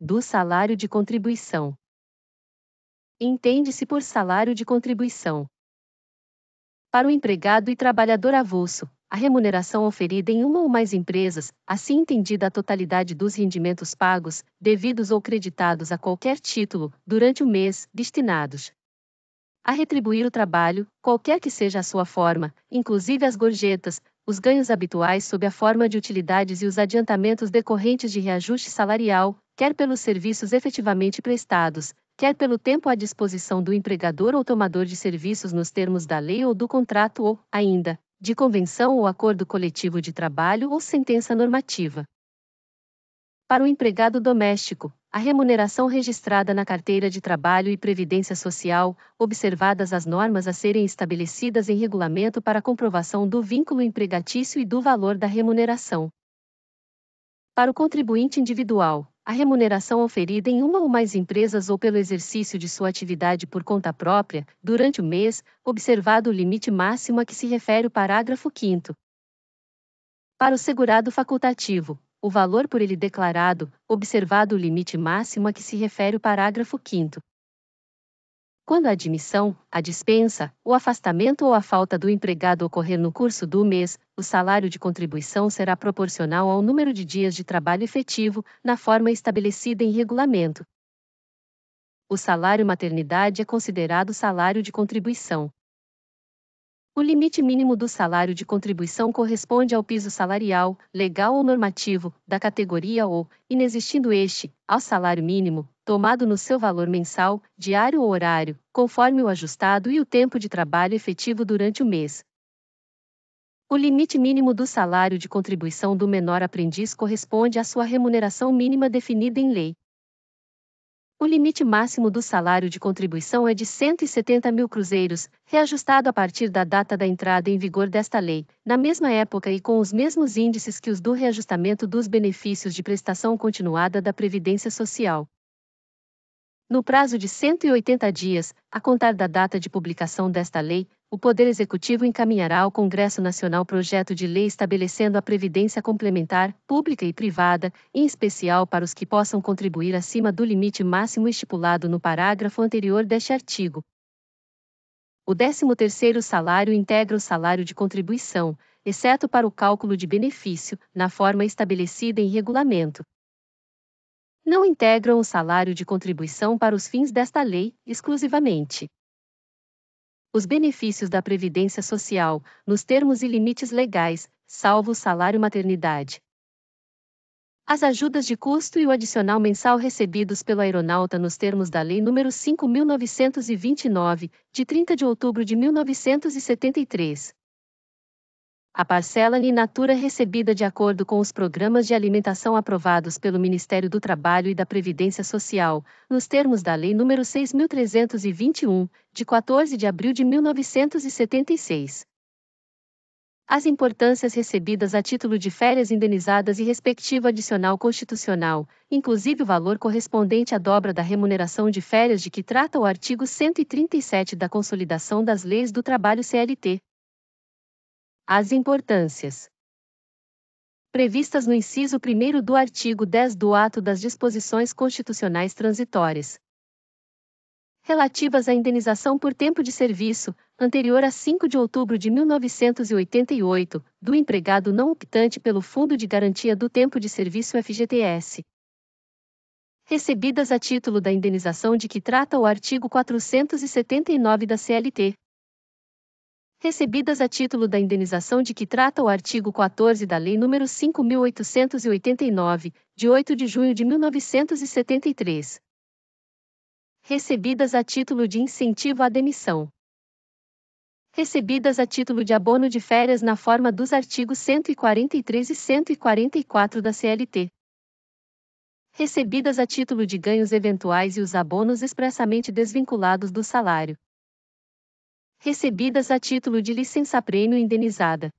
do salário de contribuição. Entende-se por salário de contribuição. Para o empregado e trabalhador avulso, a remuneração oferida em uma ou mais empresas, assim entendida a totalidade dos rendimentos pagos, devidos ou creditados a qualquer título, durante o mês, destinados a retribuir o trabalho, qualquer que seja a sua forma, inclusive as gorjetas, os ganhos habituais sob a forma de utilidades e os adiantamentos decorrentes de reajuste salarial, quer pelos serviços efetivamente prestados, quer pelo tempo à disposição do empregador ou tomador de serviços nos termos da lei ou do contrato ou, ainda, de convenção ou acordo coletivo de trabalho ou sentença normativa. Para o empregado doméstico, a remuneração registrada na carteira de trabalho e previdência social, observadas as normas a serem estabelecidas em regulamento para comprovação do vínculo empregatício e do valor da remuneração. Para o contribuinte individual, a remuneração oferida em uma ou mais empresas ou pelo exercício de sua atividade por conta própria, durante o mês, observado o limite máximo a que se refere o parágrafo 5. Para o segurado facultativo, o valor por ele declarado, observado o limite máximo a que se refere o parágrafo 5 quando a admissão, a dispensa, o afastamento ou a falta do empregado ocorrer no curso do mês, o salário de contribuição será proporcional ao número de dias de trabalho efetivo, na forma estabelecida em regulamento. O salário maternidade é considerado salário de contribuição. O limite mínimo do salário de contribuição corresponde ao piso salarial, legal ou normativo, da categoria ou, inexistindo este, ao salário mínimo, tomado no seu valor mensal, diário ou horário, conforme o ajustado e o tempo de trabalho efetivo durante o mês. O limite mínimo do salário de contribuição do menor aprendiz corresponde à sua remuneração mínima definida em lei. O limite máximo do salário de contribuição é de 170 mil cruzeiros, reajustado a partir da data da entrada em vigor desta lei, na mesma época e com os mesmos índices que os do reajustamento dos benefícios de prestação continuada da Previdência Social. No prazo de 180 dias, a contar da data de publicação desta lei, o Poder Executivo encaminhará ao Congresso Nacional projeto de lei estabelecendo a previdência complementar, pública e privada, em especial para os que possam contribuir acima do limite máximo estipulado no parágrafo anterior deste artigo. O 13º salário integra o salário de contribuição, exceto para o cálculo de benefício, na forma estabelecida em regulamento não integram o salário de contribuição para os fins desta lei, exclusivamente. Os benefícios da Previdência Social, nos termos e limites legais, salvo o salário maternidade. As ajudas de custo e o adicional mensal recebidos pelo aeronauta nos termos da Lei nº 5.929, de 30 de outubro de 1973 a parcela in natura recebida de acordo com os programas de alimentação aprovados pelo Ministério do Trabalho e da Previdência Social, nos termos da Lei nº 6.321, de 14 de abril de 1976. As importâncias recebidas a título de férias indenizadas e respectivo adicional constitucional, inclusive o valor correspondente à dobra da remuneração de férias de que trata o artigo 137 da Consolidação das Leis do Trabalho CLT, as importâncias previstas no inciso 1 do artigo 10 do Ato das Disposições Constitucionais Transitórias relativas à indenização por tempo de serviço, anterior a 5 de outubro de 1988, do empregado não optante pelo Fundo de Garantia do Tempo de Serviço FGTS. Recebidas a título da indenização de que trata o artigo 479 da CLT, recebidas a título da indenização de que trata o artigo 14 da Lei nº 5.889, de 8 de junho de 1973. Recebidas a título de incentivo à demissão. Recebidas a título de abono de férias na forma dos artigos 143 e 144 da CLT. Recebidas a título de ganhos eventuais e os abonos expressamente desvinculados do salário recebidas a título de licença-prêmio indenizada.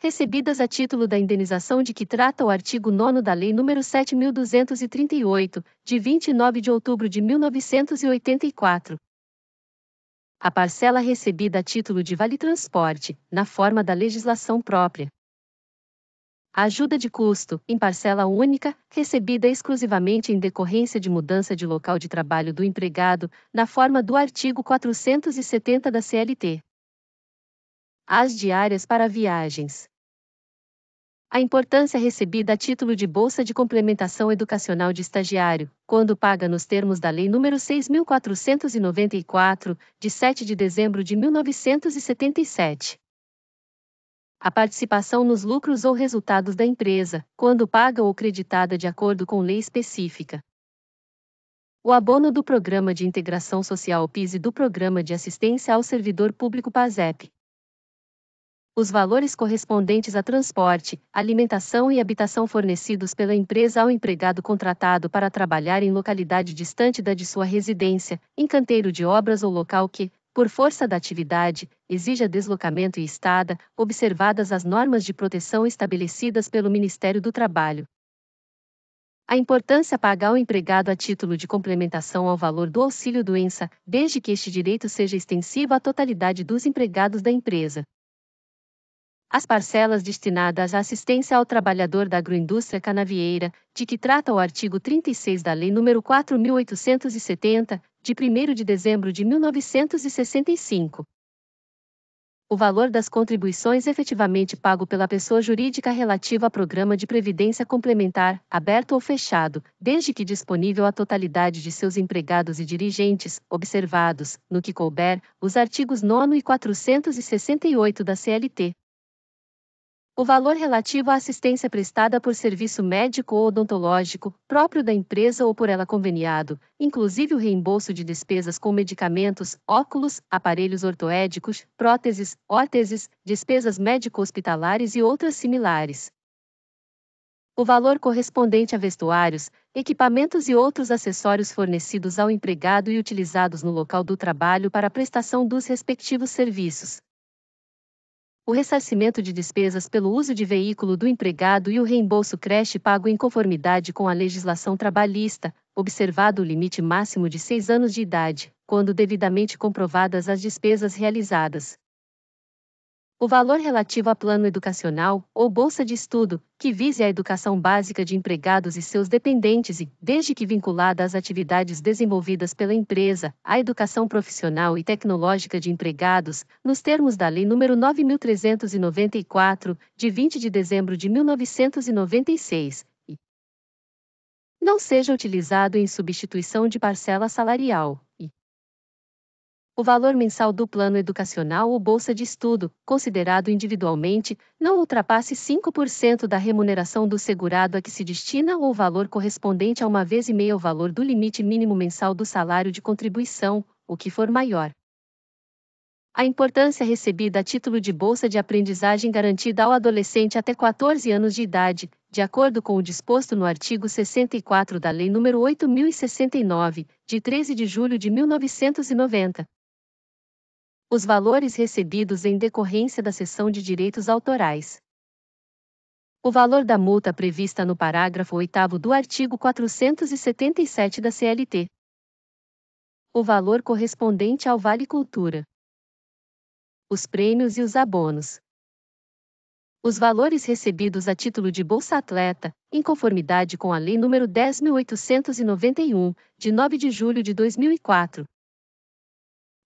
Recebidas a título da indenização de que trata o artigo 9 da Lei nº 7.238, de 29 de outubro de 1984. A parcela recebida a título de vale-transporte, na forma da legislação própria. Ajuda de custo, em parcela única, recebida exclusivamente em decorrência de mudança de local de trabalho do empregado, na forma do artigo 470 da CLT. As diárias para viagens. A importância recebida a título de Bolsa de Complementação Educacional de Estagiário, quando paga nos termos da Lei nº 6.494, de 7 de dezembro de 1977 a participação nos lucros ou resultados da empresa, quando paga ou creditada de acordo com lei específica. O abono do Programa de Integração Social PIS e do Programa de Assistência ao Servidor Público PASEP. Os valores correspondentes a transporte, alimentação e habitação fornecidos pela empresa ao empregado contratado para trabalhar em localidade distante da de sua residência, em canteiro de obras ou local que, por força da atividade, exija deslocamento e estada, observadas as normas de proteção estabelecidas pelo Ministério do Trabalho. A importância paga ao empregado a título de complementação ao valor do auxílio-doença, desde que este direito seja extensivo à totalidade dos empregados da empresa. As parcelas destinadas à assistência ao trabalhador da agroindústria canavieira, de que trata o artigo 36 da Lei nº 4.870, de 1 de dezembro de 1965. O valor das contribuições efetivamente pago pela pessoa jurídica relativo a programa de previdência complementar, aberto ou fechado, desde que disponível à totalidade de seus empregados e dirigentes, observados, no que couber, os artigos 9 e 468 da CLT, o valor relativo à assistência prestada por serviço médico ou odontológico, próprio da empresa ou por ela conveniado, inclusive o reembolso de despesas com medicamentos, óculos, aparelhos ortoédicos, próteses, órteses, despesas médico-hospitalares e outras similares. O valor correspondente a vestuários, equipamentos e outros acessórios fornecidos ao empregado e utilizados no local do trabalho para a prestação dos respectivos serviços, o ressarcimento de despesas pelo uso de veículo do empregado e o reembolso creche pago em conformidade com a legislação trabalhista, observado o limite máximo de seis anos de idade, quando devidamente comprovadas as despesas realizadas, o valor relativo a plano educacional ou bolsa de estudo, que vise a educação básica de empregados e seus dependentes e, desde que vinculada às atividades desenvolvidas pela empresa, a educação profissional e tecnológica de empregados, nos termos da Lei nº 9394, de 20 de dezembro de 1996, e não seja utilizado em substituição de parcela salarial. O valor mensal do plano educacional ou bolsa de estudo, considerado individualmente, não ultrapasse 5% da remuneração do segurado a que se destina ou o valor correspondente a uma vez e meia o valor do limite mínimo mensal do salário de contribuição, o que for maior. A importância recebida a título de bolsa de aprendizagem garantida ao adolescente até 14 anos de idade, de acordo com o disposto no artigo 64 da Lei nº 8069, de 13 de julho de 1990 os valores recebidos em decorrência da cessão de direitos autorais. O valor da multa prevista no parágrafo 8 do artigo 477 da CLT. O valor correspondente ao Vale Cultura. Os prêmios e os abonos. Os valores recebidos a título de Bolsa Atleta, em conformidade com a Lei nº 10.891, de 9 de julho de 2004,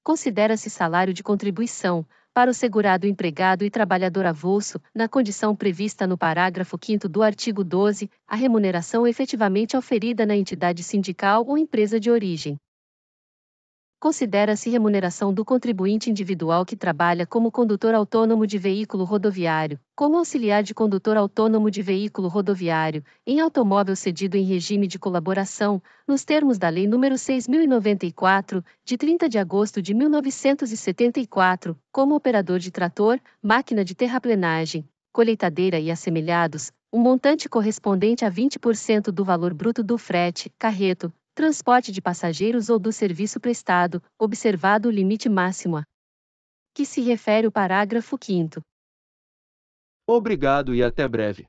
considera-se salário de contribuição, para o segurado empregado e trabalhador avulso, na condição prevista no parágrafo 5 do artigo 12, a remuneração efetivamente oferida na entidade sindical ou empresa de origem Considera-se remuneração do contribuinte individual que trabalha como condutor autônomo de veículo rodoviário, como auxiliar de condutor autônomo de veículo rodoviário, em automóvel cedido em regime de colaboração, nos termos da Lei nº 6.094, de 30 de agosto de 1974, como operador de trator, máquina de terraplenagem, colheitadeira e assemelhados, um montante correspondente a 20% do valor bruto do frete, carreto, transporte de passageiros ou do serviço prestado, observado o limite máximo a que se refere o parágrafo 5. Obrigado e até breve.